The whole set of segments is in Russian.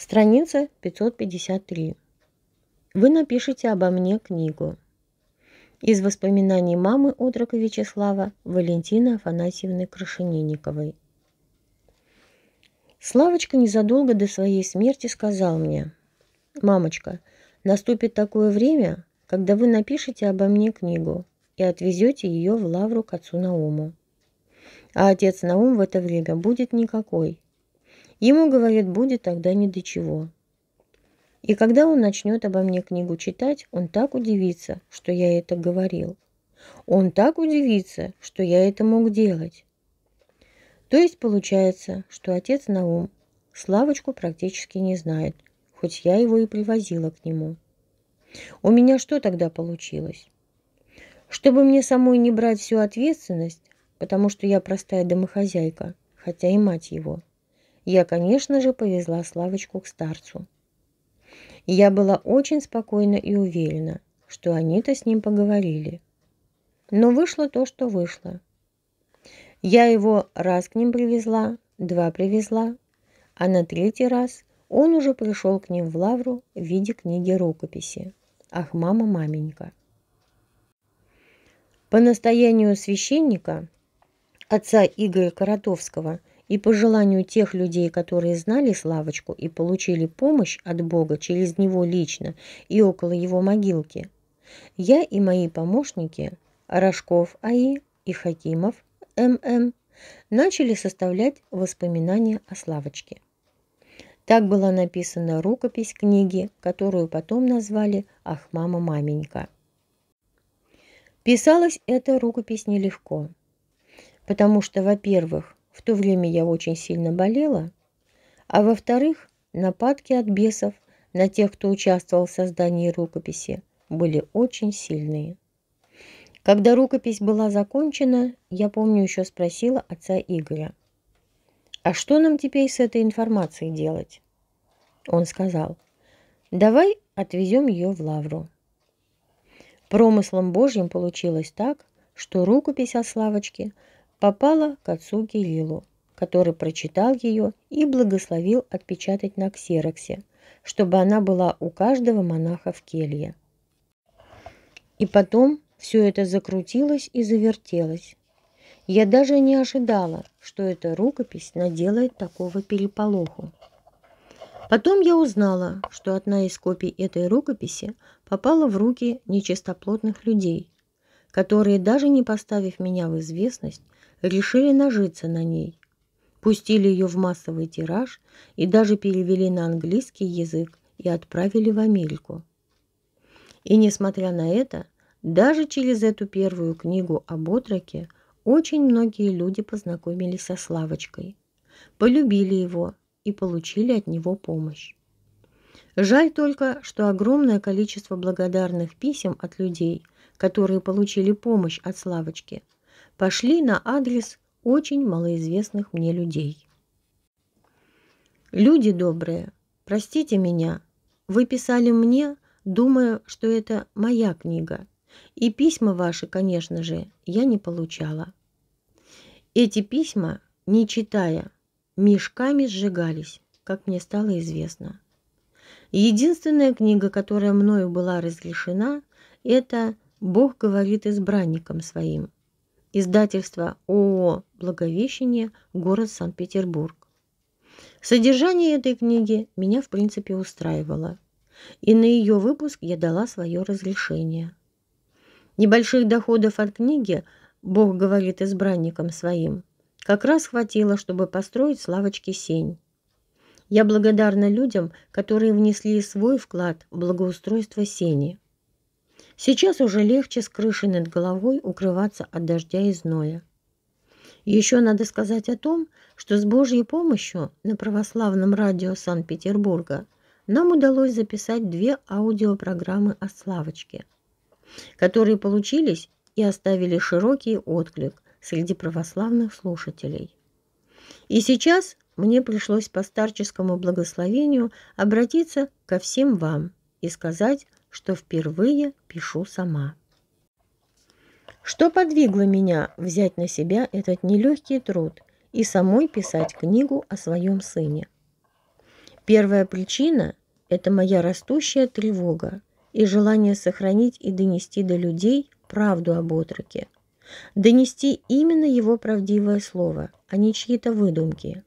Страница 553. Вы напишите обо мне книгу. Из воспоминаний мамы отрока Вячеслава Валентины Афанасьевны Крашенинниковой. Славочка незадолго до своей смерти сказал мне, «Мамочка, наступит такое время, когда вы напишете обо мне книгу и отвезете ее в лавру к отцу Науму. А отец Наум в это время будет никакой, Ему, говорят, будет тогда не до чего. И когда он начнет обо мне книгу читать, он так удивится, что я это говорил. Он так удивится, что я это мог делать. То есть получается, что отец Наум Славочку практически не знает, хоть я его и привозила к нему. У меня что тогда получилось? Чтобы мне самой не брать всю ответственность, потому что я простая домохозяйка, хотя и мать его – я, конечно же, повезла Славочку к старцу. Я была очень спокойна и уверена, что они-то с ним поговорили. Но вышло то, что вышло. Я его раз к ним привезла, два привезла, а на третий раз он уже пришел к ним в лавру в виде книги рукописи. Ах, мама, маменька. По настоянию священника, отца Игоря Коротовского, и по желанию тех людей, которые знали Славочку и получили помощь от Бога через него лично и около его могилки, я и мои помощники Рожков А.И. и Хакимов М.М. начали составлять воспоминания о Славочке. Так была написана рукопись книги, которую потом назвали «Ах мама, маменька». Писалась эта рукопись нелегко, потому что, во-первых, в то время я очень сильно болела. А во-вторых, нападки от бесов на тех, кто участвовал в создании рукописи, были очень сильные. Когда рукопись была закончена, я помню, еще спросила отца Игоря, «А что нам теперь с этой информацией делать?» Он сказал, «Давай отвезем ее в Лавру». Промыслом Божьим получилось так, что рукопись о Славочке – попала к отцу Гелилу, который прочитал ее и благословил отпечатать на ксероксе, чтобы она была у каждого монаха в келье. И потом все это закрутилось и завертелось. Я даже не ожидала, что эта рукопись наделает такого переполоху. Потом я узнала, что одна из копий этой рукописи попала в руки нечистоплотных людей, которые, даже не поставив меня в известность, решили нажиться на ней. Пустили ее в массовый тираж и даже перевели на английский язык и отправили в Америку. И несмотря на это, даже через эту первую книгу об отроке очень многие люди познакомились со Славочкой, полюбили его и получили от него помощь. Жаль только, что огромное количество благодарных писем от людей, которые получили помощь от Славочки – пошли на адрес очень малоизвестных мне людей. «Люди добрые, простите меня, вы писали мне, думая, что это моя книга, и письма ваши, конечно же, я не получала. Эти письма, не читая, мешками сжигались, как мне стало известно. Единственная книга, которая мною была разрешена, это «Бог говорит избранникам своим», Издательство ООО «Благовещение. Город Санкт-Петербург». Содержание этой книги меня, в принципе, устраивало, и на ее выпуск я дала свое разрешение. Небольших доходов от книги «Бог говорит избранникам своим» как раз хватило, чтобы построить славочки сень. Я благодарна людям, которые внесли свой вклад в благоустройство сени. Сейчас уже легче с крыши над головой укрываться от дождя и зноя. Еще надо сказать о том, что с Божьей помощью на православном радио Санкт-Петербурга нам удалось записать две аудиопрограммы о Славочке, которые получились и оставили широкий отклик среди православных слушателей. И сейчас мне пришлось по старческому благословению обратиться ко всем вам и сказать, что впервые пишу сама. Что подвигло меня взять на себя этот нелегкий труд и самой писать книгу о своем сыне? Первая причина – это моя растущая тревога и желание сохранить и донести до людей правду об отроке. Донести именно его правдивое слово, а не чьи-то выдумки.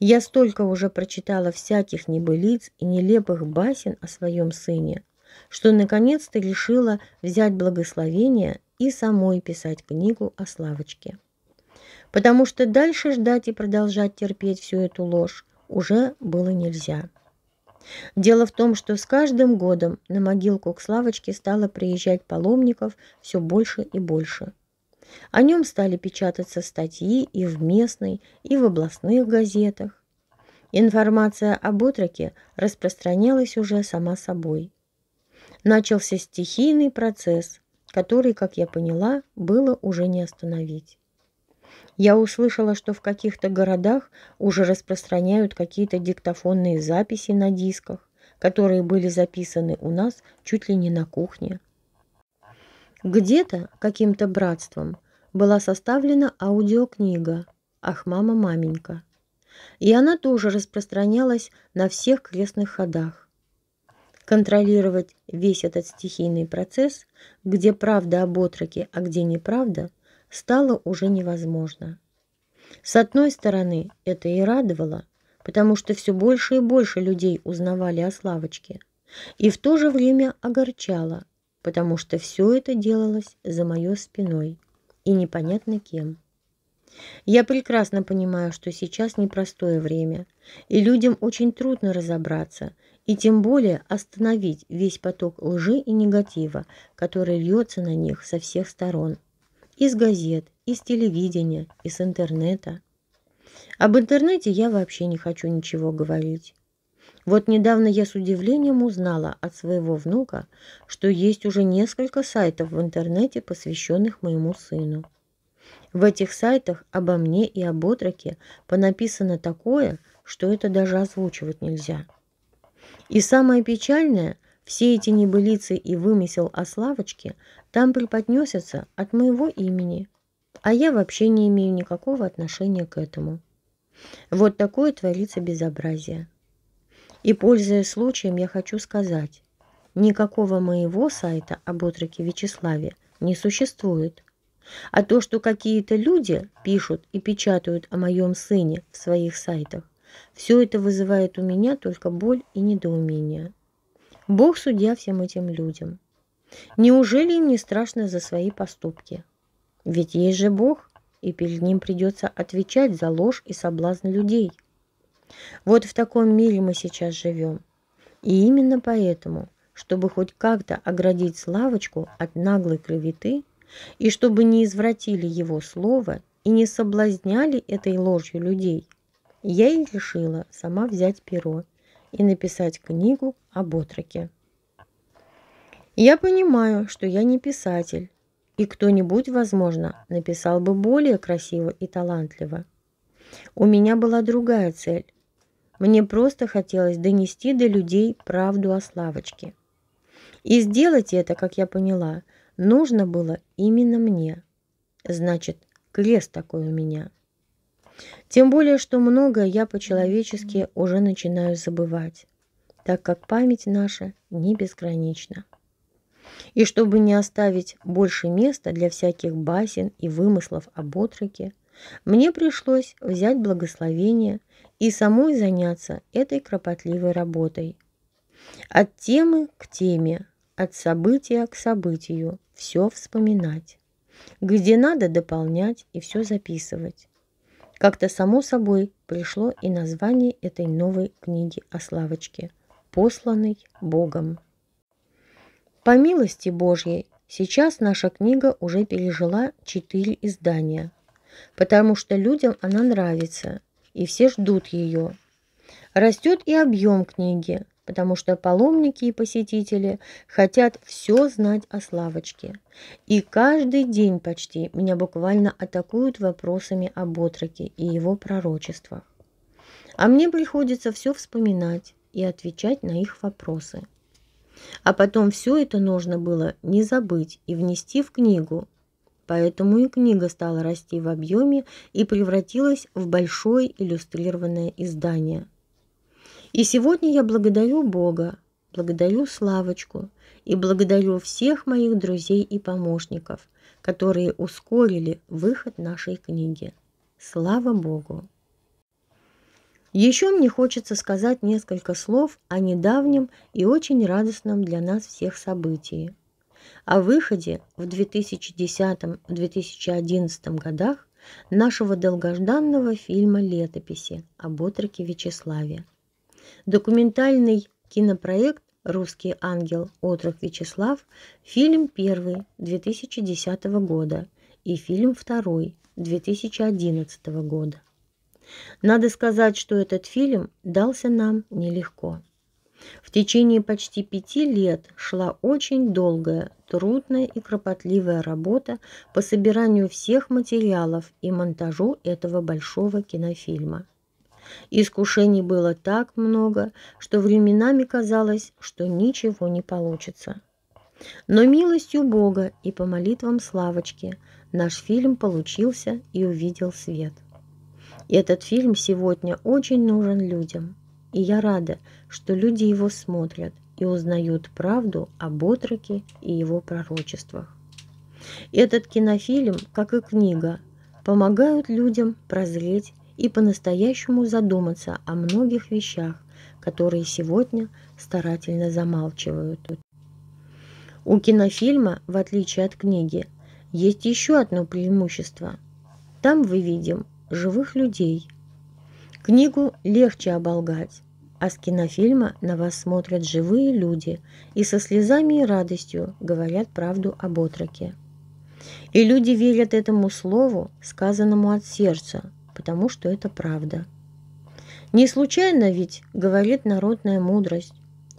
Я столько уже прочитала всяких небылиц и нелепых басен о своем сыне – что наконец-то решила взять благословение и самой писать книгу о Славочке. Потому что дальше ждать и продолжать терпеть всю эту ложь уже было нельзя. Дело в том, что с каждым годом на могилку к Славочке стало приезжать паломников все больше и больше. О нем стали печататься статьи и в местной, и в областных газетах. Информация об отроке распространялась уже сама собой начался стихийный процесс, который, как я поняла, было уже не остановить. Я услышала, что в каких-то городах уже распространяют какие-то диктофонные записи на дисках, которые были записаны у нас чуть ли не на кухне. Где-то каким-то братством была составлена аудиокнига ах мама маменька и она тоже распространялась на всех крестных ходах контролировать весь этот стихийный процесс, где правда об отроке, а где неправда, стало уже невозможно. С одной стороны, это и радовало, потому что все больше и больше людей узнавали о Славочке, и в то же время огорчало, потому что все это делалось за моей спиной и непонятно кем. Я прекрасно понимаю, что сейчас непростое время, и людям очень трудно разобраться, и тем более остановить весь поток лжи и негатива, который льется на них со всех сторон. Из газет, из телевидения, из интернета. Об интернете я вообще не хочу ничего говорить. Вот недавно я с удивлением узнала от своего внука, что есть уже несколько сайтов в интернете, посвященных моему сыну. В этих сайтах обо мне и об отроке понаписано такое, что это даже озвучивать нельзя. И самое печальное, все эти небылицы и вымысел о Славочке там преподнесятся от моего имени, а я вообще не имею никакого отношения к этому. Вот такое творится безобразие. И, пользуясь случаем, я хочу сказать, никакого моего сайта об отроке Вячеславе не существует. А то, что какие-то люди пишут и печатают о моем сыне в своих сайтах, все это вызывает у меня только боль и недоумение. Бог судья всем этим людям. Неужели им не страшно за свои поступки? Ведь есть же Бог, и перед ним придется отвечать за ложь и соблазн людей. Вот в таком мире мы сейчас живем. И именно поэтому, чтобы хоть как-то оградить Славочку от наглой клеветы, и чтобы не извратили его слово и не соблазняли этой ложью людей, я и решила сама взять перо и написать книгу об отроке. Я понимаю, что я не писатель, и кто-нибудь, возможно, написал бы более красиво и талантливо. У меня была другая цель. Мне просто хотелось донести до людей правду о Славочке. И сделать это, как я поняла, нужно было именно мне. Значит, крест такой у меня – тем более, что многое я по-человечески уже начинаю забывать, так как память наша не безгранична. И чтобы не оставить больше места для всяких басен и вымыслов об отроке, мне пришлось взять благословение и самой заняться этой кропотливой работой. От темы к теме, от события к событию все вспоминать. Где надо дополнять и все записывать. Как-то само собой пришло и название этой новой книги о Славочке «Посланный Богом». По милости Божьей, сейчас наша книга уже пережила четыре издания, потому что людям она нравится, и все ждут ее. Растет и объем книги – потому что паломники и посетители хотят все знать о Славочке. И каждый день почти меня буквально атакуют вопросами об отроке и его пророчествах. А мне приходится все вспоминать и отвечать на их вопросы. А потом все это нужно было не забыть и внести в книгу, Поэтому и книга стала расти в объеме и превратилась в большое иллюстрированное издание – и сегодня я благодарю Бога, благодарю Славочку и благодарю всех моих друзей и помощников, которые ускорили выход нашей книги. Слава Богу! Еще мне хочется сказать несколько слов о недавнем и очень радостном для нас всех событии. О выходе в 2010-2011 годах нашего долгожданного фильма «Летописи» об отроке Вячеславе – Документальный кинопроект «Русский ангел. Отрок Вячеслав», фильм первый 2010 года и фильм второй 2011 года. Надо сказать, что этот фильм дался нам нелегко. В течение почти пяти лет шла очень долгая, трудная и кропотливая работа по собиранию всех материалов и монтажу этого большого кинофильма. Искушений было так много, что временами казалось, что ничего не получится. Но милостью Бога и по молитвам Славочки наш фильм получился и увидел свет. И этот фильм сегодня очень нужен людям. И я рада, что люди его смотрят и узнают правду об отроке и его пророчествах. Этот кинофильм, как и книга, помогают людям прозреть и по-настоящему задуматься о многих вещах, которые сегодня старательно замалчивают. У кинофильма, в отличие от книги, есть еще одно преимущество. Там вы видим живых людей. Книгу легче оболгать, а с кинофильма на вас смотрят живые люди и со слезами и радостью говорят правду об отроке. И люди верят этому слову, сказанному от сердца – потому что это правда. Не случайно ведь говорит народная мудрость.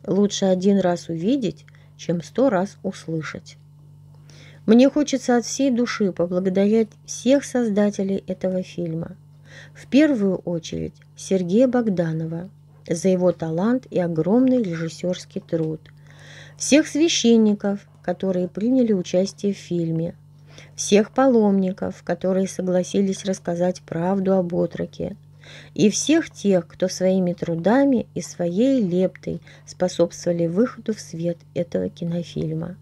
Лучше один раз увидеть, чем сто раз услышать. Мне хочется от всей души поблагодарить всех создателей этого фильма. В первую очередь Сергея Богданова за его талант и огромный режиссерский труд. Всех священников, которые приняли участие в фильме – всех паломников, которые согласились рассказать правду об отроке, и всех тех, кто своими трудами и своей лептой способствовали выходу в свет этого кинофильма.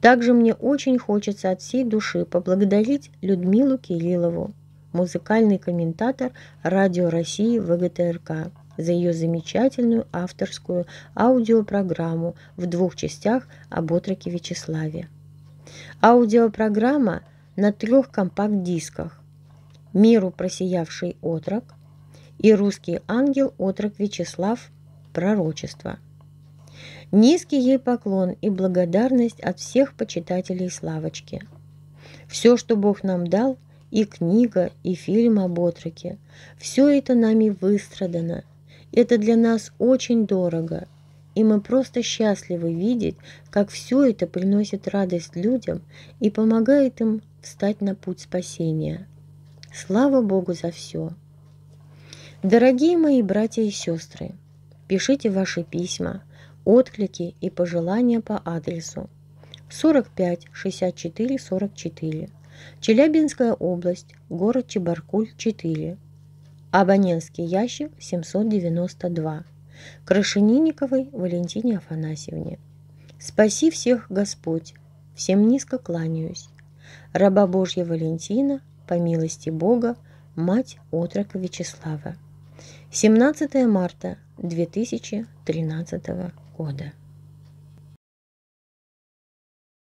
Также мне очень хочется от всей души поблагодарить Людмилу Кириллову, музыкальный комментатор Радио России ВГТРК, за ее замечательную авторскую аудиопрограмму в двух частях об отроке Вячеславе. Аудиопрограмма на трех компакт-дисках «Миру просиявший отрок» и «Русский ангел отрок Вячеслав. Пророчество». Низкий ей поклон и благодарность от всех почитателей Славочки. Все, что Бог нам дал, и книга, и фильм об отроке, все это нами выстрадано. Это для нас очень дорого – и мы просто счастливы видеть, как все это приносит радость людям и помогает им встать на путь спасения. Слава Богу за все! Дорогие мои братья и сестры, пишите ваши письма, отклики и пожелания по адресу 45 64 44, Челябинская область, город Чебаркуль 4, абонентский ящик 792. Крашенинниковой Валентине Афанасьевне. «Спаси всех, Господь! Всем низко кланяюсь. Раба Божья Валентина, по милости Бога, мать отрока Вячеслава. 17 марта 2013 года.